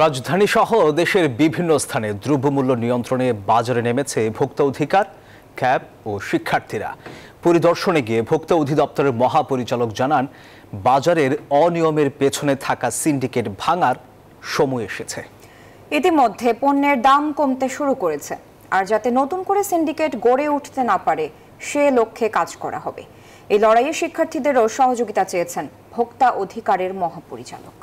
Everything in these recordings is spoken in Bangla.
রাজধানী সহ দেশের বিভিন্ন স্থানে দ্রব্যমূল্য নিয়ন্ত্রণে বাজারে নেমেছে ভোক্তা অধিকার ক্যাব ও শিক্ষার্থীরা পরিদর্শনে গিয়ে ভোক্তা অধিদপ্তরের মহাপরিচালক জানান বাজারের অনিয়মের পেছনে থাকা সিন্ডিকেট ভাঙার সময় এসেছে ইতিমধ্যে পণ্যের দাম কমতে শুরু করেছে আর যাতে নতুন করে সিন্ডিকেট গড়ে উঠতে না পারে সে লক্ষ্যে কাজ করা হবে এই লড়াইয়ে শিক্ষার্থীদেরও সহযোগিতা চেয়েছেন ভোক্তা অধিকারের মহাপরিচালক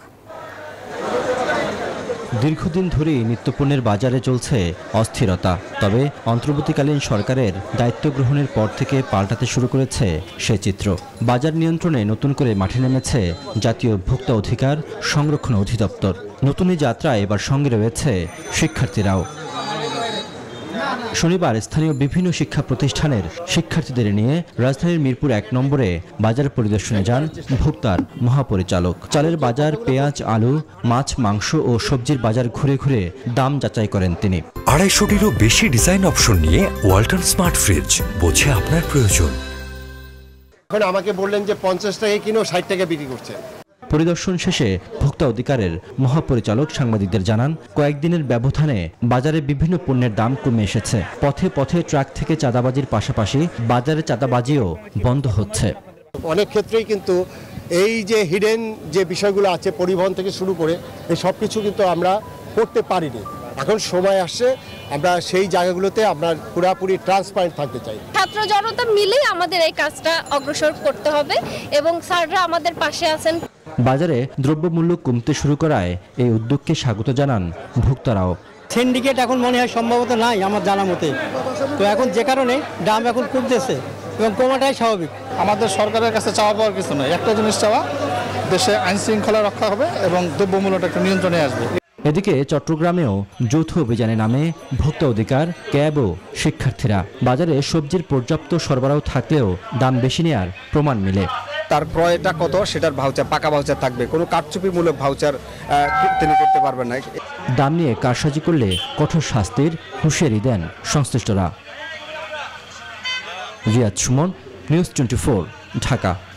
দীর্ঘদিন ধরেই নিত্যপণ্যের বাজারে চলছে অস্থিরতা তবে অন্তর্বর্তীকালীন সরকারের দায়িত্ব গ্রহণের পর থেকে পাল্টাতে শুরু করেছে সে চিত্র বাজার নিয়ন্ত্রণে নতুন করে মাঠে নেমেছে জাতীয় ভোক্তা অধিকার সংরক্ষণ অধিদপ্তর নতুন এই যাত্রায় এবার সঙ্গে রয়েছে শিক্ষার্থীরাও শনিবার স্থানীয় বিভিন্ন শিক্ষা প্রতিষ্ঠানের শিক্ষার্থীদের নিয়ে রাজধানীর মিরপুর এক নম্বরে বাজার পরিদর্শনে যান ভোক্তার মহাপরিচালক চালের বাজার পেঁয়াজ আলু মাছ মাংস ও সবজির বাজার ঘুরে ঘুরে দাম যাচাই করেন তিনি আড়াইশোটিরও বেশি ডিজাইন অপশন নিয়ে ওয়াল্টার স্মার্ট ফ্রিজ বোঝে আপনার প্রয়োজন এখন আমাকে বললেন যে পঞ্চাশ টাকায় কিনো ষাট টাকা বিক্রি করছেন পরিদর্শন শেষে ভোক্তা অধিকারের মহাপরিচালক সাংবাদিকদের জানান কয়েকদিনের ব্যবধানে বাজারে বিভিন্ন পণ্যের দাম কমে এসেছে পথে পথে ট্রাক থেকে চাঁদাবাজির পাশাপাশি বাজারে চাঁদাবাজিও বন্ধ হচ্ছে অনেক ক্ষেত্রেই কিন্তু এই যে হিডেন যে বিষয়গুলো আছে পরিবহন থেকে শুরু করে এই সব কিছু কিন্তু আমরা করতে পারিনি এখন সময় আসছে আমরা সেই জায়গাগুলোতে আমরা পুরাপুরি ট্রান্সপারেন্ট থাকতে চাই ছাত্র জনতা মিলেই আমাদের এই কাজটা অগ্রসর করতে হবে এবং স্যাররা আমাদের পাশে আছেন বাজারে দ্রব্যমূল্য কমতে শুরু করায় এই উদ্যোগকে স্বাগত জানান ভোক্তারাও সিন্ডিকেট এখন মনে হয় সম্ভবত নাই আমার জানা মতে তো এখন যে কারণে দাম এখন কমতেছে এবং কমাটাই স্বাভাবিক আমাদের সরকারের কাছে চাওয়া পাওয়ার কিছু নয় একটা জিনিস চাওয়া দেশে আইন শৃঙ্খলা রক্ষা হবে এবং দ্রব্যমূল্যটা একটু নিয়ন্ত্রণে আসবে এদিকে চট্টগ্রামেও যৌথ অভিযানে নামে ভোক্তা অধিকার ক্যাব ও শিক্ষার্থীরা বাজারে সবজির পর্যাপ্ত সরবরাহ থাকলেও দাম বেশি নেয়ার প্রমাণ মিলে তার ক্রয়টা কত সেটার ভাউচার পাকা ভাউচার থাকবে কোনো কারচুপিমূলক ভাউচার তিনি করতে পারবেন না দাম নিয়ে কারসাজি করলে কঠোর শাস্তির হুঁশিয়ারি দেন সংশ্লিষ্টরা রিয়াজ সুমন নিউজ টোয়েন্টি ঢাকা